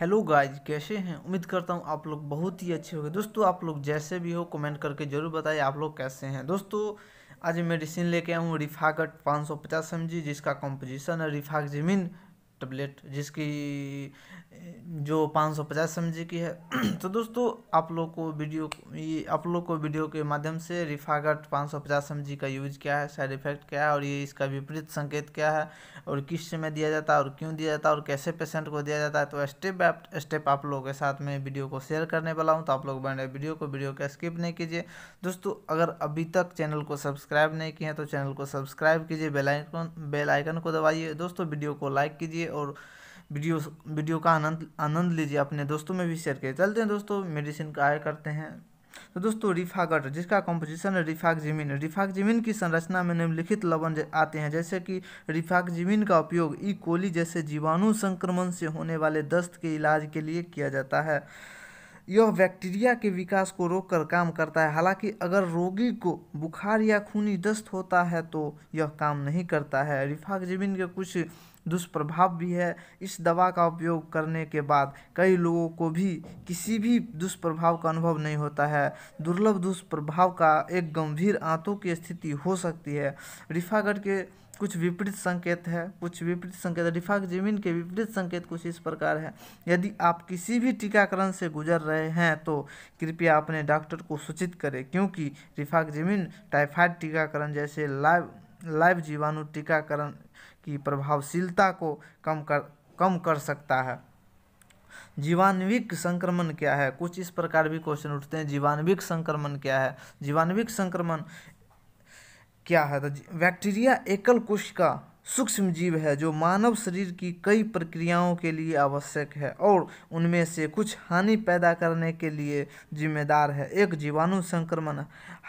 hello guys कैसे हैं उम्मीद करता हूँ आप लोग बहुत ही अच्छे होंगे दोस्तों आप लोग जैसे भी हो कमेंट करके ज़रूर बताइए आप लोग कैसे हैं दोस्तों आज मेडिसिन लेके आया हूँ रिफाकट 550 सौ जिसका कॉम्पोजिशन है जमीन टेबलेट जिसकी जो 550 सौ की है तो दोस्तों आप लोग को वीडियो ये आप लोग को वीडियो के माध्यम से रिफागट 550 सौ का यूज क्या है साइड इफेक्ट क्या है और ये इसका विपरीत संकेत क्या है और किस समय दिया जाता है और क्यों दिया जाता है और कैसे पेशेंट को दिया जाता है तो स्टेप बाय स्टेप आप लोगों के साथ में वीडियो को शेयर करने वाला हूँ तो आप लोग बने वीडियो को वीडियो का स्किप नहीं कीजिए दोस्तों अगर अभी तक चैनल को सब्सक्राइब नहीं किए हैं तो चैनल को सब्सक्राइब कीजिए बेलाइकन बेलाइकन को दबाइए दोस्तों वीडियो को लाइक कीजिए और वीडियो वीडियो का आनंद आनंद लीजिए अपने दोस्तों में भी शेयर करिए चलते हैं दोस्तों मेडिसिन का आय करते हैं तो दोस्तों रिफागट जिसका कॉम्पोजिशन है रिफाक रिफाक जमीन की संरचना में निम्नलिखित लवण आते हैं जैसे कि रिफागजिमिन का उपयोग ई कोली जैसे जीवाणु संक्रमण से होने वाले दस्त के इलाज के लिए किया जाता है यह बैक्टीरिया के विकास को रोककर काम करता है हालांकि अगर रोगी को बुखार या खूनी दस्त होता है तो यह काम नहीं करता है रिफाक जमीन के कुछ दुष्प्रभाव भी है इस दवा का उपयोग करने के बाद कई लोगों को भी किसी भी दुष्प्रभाव का अनुभव नहीं होता है दुर्लभ दुष्प्रभाव का एक गंभीर आंतों की स्थिति हो सकती है रिफागढ़ के कुछ विपरीत संकेत है कुछ विपरीत संकेत जमीन के विपरीत संकेत कुछ इस प्रकार है यदि आप किसी भी टीकाकरण से गुजर रहे हैं तो कृपया अपने डॉक्टर को सूचित करें क्योंकि जमीन टाइफाइड टीकाकरण जैसे लाइव लाइव जीवाणु टीकाकरण की प्रभावशीलता को कम कर कम कर सकता है जीवाणविक संक्रमण क्या है कुछ इस प्रकार भी क्वेश्चन उठते हैं जीवाणविक संक्रमण क्या है जीवाणविक संक्रमण क्या है तो बैक्टीरिया एकल कोशिका सूक्ष्म जीव है जो मानव शरीर की कई प्रक्रियाओं के लिए आवश्यक है और उनमें से कुछ हानि पैदा करने के लिए जिम्मेदार है एक जीवाणु संक्रमण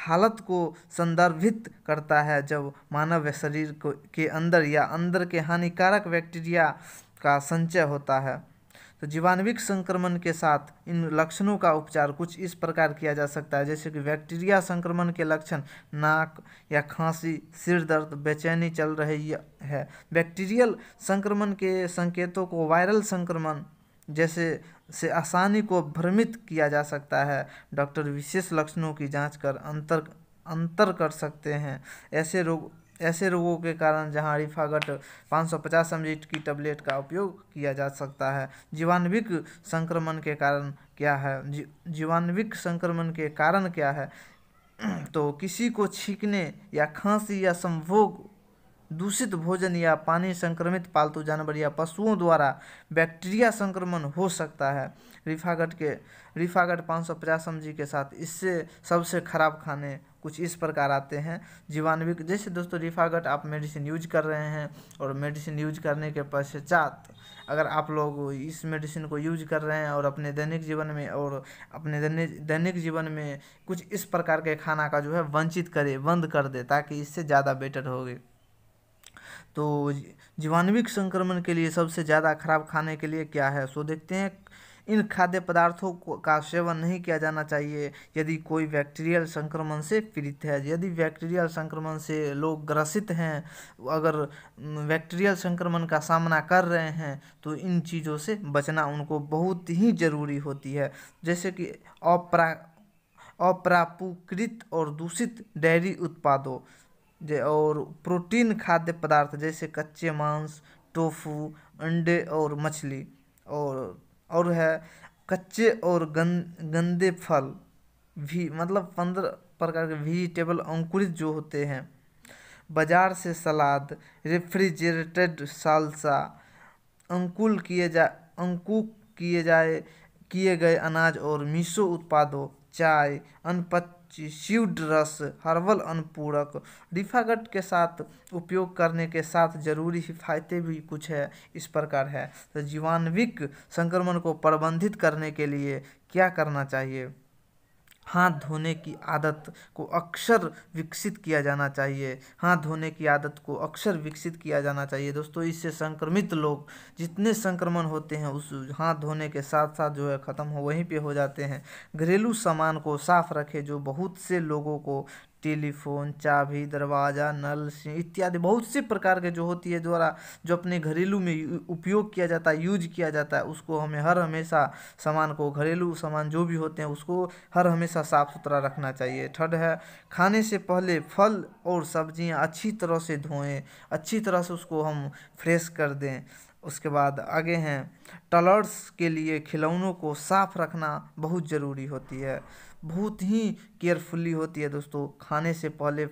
हालत को संदर्भित करता है जब मानव शरीर को के अंदर या अंदर के हानिकारक बैक्टीरिया का संचय होता है तो जीवाणुविक संक्रमण के साथ इन लक्षणों का उपचार कुछ इस प्रकार किया जा सकता है जैसे कि बैक्टीरिया संक्रमण के लक्षण नाक या खांसी सिर दर्द बेचैनी चल रही है बैक्टीरियल संक्रमण के संकेतों को वायरल संक्रमण जैसे से आसानी को भ्रमित किया जा सकता है डॉक्टर विशेष लक्षणों की जांच कर अंतर अंतर कर सकते हैं ऐसे रोग ऐसे रोगों के कारण जहाँ रिफागट 550 सौ की टैबलेट का उपयोग किया जा सकता है जीवाणविक संक्रमण के कारण क्या है जी, संक्रमण के कारण क्या है तो किसी को छींकने या खांसी या संभोग दूषित भोजन या पानी संक्रमित पालतू जानवर या पशुओं द्वारा बैक्टीरिया संक्रमण हो सकता है रिफागट के रिफागट पाँच सौ पचास जी के साथ इससे सबसे खराब खाने कुछ इस प्रकार आते हैं जीवाणुविक जैसे दोस्तों रिफागट आप मेडिसिन यूज कर रहे हैं और मेडिसिन यूज करने के पश्चात अगर आप लोग इस मेडिसिन को यूज कर रहे हैं और अपने दैनिक जीवन में और अपने दैनिक जीवन में कुछ इस प्रकार के खाना का जो है वंचित करें बंद कर दे ताकि इससे ज़्यादा बेटर होगी तो जीवाणुविक संक्रमण के लिए सबसे ज़्यादा खराब खाने के लिए क्या है सो देखते हैं इन खाद्य पदार्थों का सेवन नहीं किया जाना चाहिए यदि कोई बैक्टीरियल संक्रमण से पीड़ित है यदि बैक्टीरियल संक्रमण से लोग ग्रसित हैं अगर बैक्टीरियल संक्रमण का सामना कर रहे हैं तो इन चीज़ों से बचना उनको बहुत ही ज़रूरी होती है जैसे कि अपरा अप्रापूकृत और दूषित डेयरी उत्पादों जे और प्रोटीन खाद्य पदार्थ जैसे कच्चे मांस टोफू अंडे और मछली और और है कच्चे और गं, गंदे फल भी मतलब पंद्रह प्रकार के वेजिटेबल अंकुरित जो होते हैं बाजार से सलाद रेफ्रिजरेटेड सालसा अंकुल किए जा अंकुक किए जाए किए गए अनाज और मीशो उत्पादों चाय अनपत रस हर्बल अनुपूरक रिफागट के साथ उपयोग करने के साथ जरूरी हिफायतें भी कुछ है इस प्रकार है तो जीवाणविक संक्रमण को प्रबंधित करने के लिए क्या करना चाहिए हाथ धोने की आदत को अक्सर विकसित किया जाना चाहिए हाथ धोने की आदत को अक्सर विकसित किया जाना चाहिए दोस्तों इससे संक्रमित लोग जितने संक्रमण होते हैं उस हाथ धोने के साथ साथ जो है ख़त्म हो वहीं पे हो जाते हैं घरेलू सामान को साफ रखें जो बहुत से लोगों को टेलीफोन चाबी दरवाज़ा नल इत्यादि बहुत से प्रकार के जो होती है द्वारा जो अपने घरेलू में उपयोग किया जाता है यूज किया जाता है उसको हमें हर हमेशा सामान को घरेलू सामान जो भी होते हैं उसको हर हमेशा साफ़ सुथरा रखना चाहिए थर्ड है खाने से पहले फल और सब्जियां अच्छी तरह से धोएं अच्छी तरह से उसको हम फ्रेश कर दें उसके बाद आगे हैं टलर्स के लिए खिलौनों को साफ़ रखना बहुत ज़रूरी होती है बहुत ही केयरफुली होती है दोस्तों खाने से पहले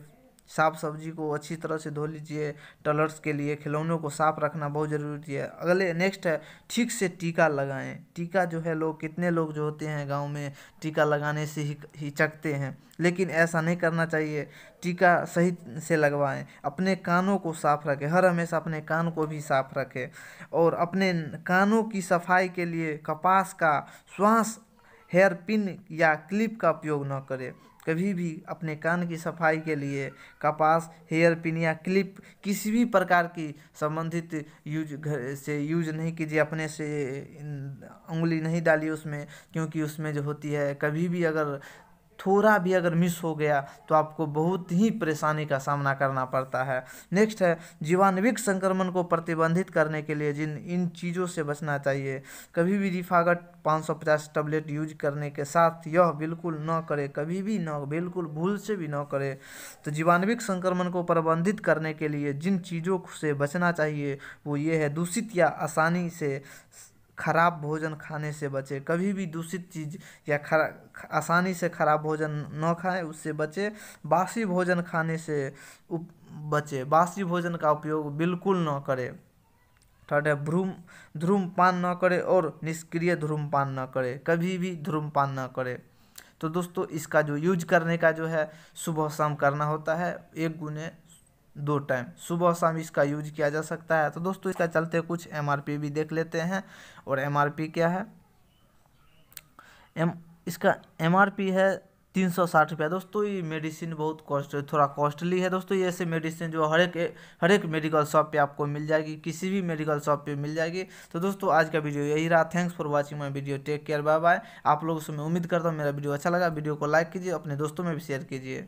साफ सब्जी को अच्छी तरह से धो लीजिए टलर्स के लिए खिलौनों को साफ रखना बहुत ज़रूरी है अगले नेक्स्ट है ठीक से टीका लगाएं टीका जो है लोग कितने लोग जो होते हैं गांव में टीका लगाने से ही हिचकते हैं लेकिन ऐसा नहीं करना चाहिए टीका सही से लगवाएं अपने कानों को साफ रखें हर हमेशा अपने कान को भी साफ रखें और अपने कानों की सफाई के लिए कपास का श्वास हेयर पिन या क्लिप का उपयोग न करें कभी भी अपने कान की सफाई के लिए कपास हेयर पिन या क्लिप किसी भी प्रकार की संबंधित यूज घर से यूज नहीं कीजिए अपने से उंगली नहीं डालिए उसमें क्योंकि उसमें जो होती है कभी भी अगर थोड़ा भी अगर मिस हो गया तो आपको बहुत ही परेशानी का सामना करना पड़ता है नेक्स्ट है जीवाणविक संक्रमण को प्रतिबंधित करने के लिए जिन इन चीज़ों से बचना चाहिए कभी भी रिफागट 550 टैबलेट यूज करने के साथ यह बिल्कुल न करे कभी भी न बिल्कुल भूल से भी न करे तो जीवाणविक संक्रमण को प्रबंधित करने के लिए जिन चीज़ों से बचना चाहिए वो ये है दूषित या आसानी से खराब भोजन खाने से बचे कभी भी दूषित चीज़ या खरा आसानी से खराब भोजन न खाएं उससे बचे बासी भोजन खाने से उप बचे बासी भोजन का उपयोग बिल्कुल न करें थर्ड है भ्रूम ध्रूमपान न करें और निष्क्रिय ध्रूमपान न करें कभी भी ध्रूमपान न करें तो दोस्तों इसका जो यूज करने का जो है सुबह शाम करना होता है एक गुने दो टाइम सुबह और शाम इसका यूज किया जा सकता है तो दोस्तों इसका चलते कुछ एम भी देख लेते हैं और एम क्या है एम इसका एम है तीन सौ साठ रुपया दोस्तों ये मेडिसिन बहुत कॉस्ट थोड़ा कॉस्टली है दोस्तों ये ऐसे मेडिसिन जो हर एक हर एक मेडिकल शॉप पे आपको मिल जाएगी किसी भी मेडिकल शॉप पे मिल जाएगी तो दोस्तों आज का वीडियो यही रहा thanks for watching my video take care bye bye आप लोगों से मैं उम्मीद करता हूँ मेरा वीडियो अच्छा लगा वीडियो को लाइक कीजिए अपने दोस्तों में भी शेयर कीजिए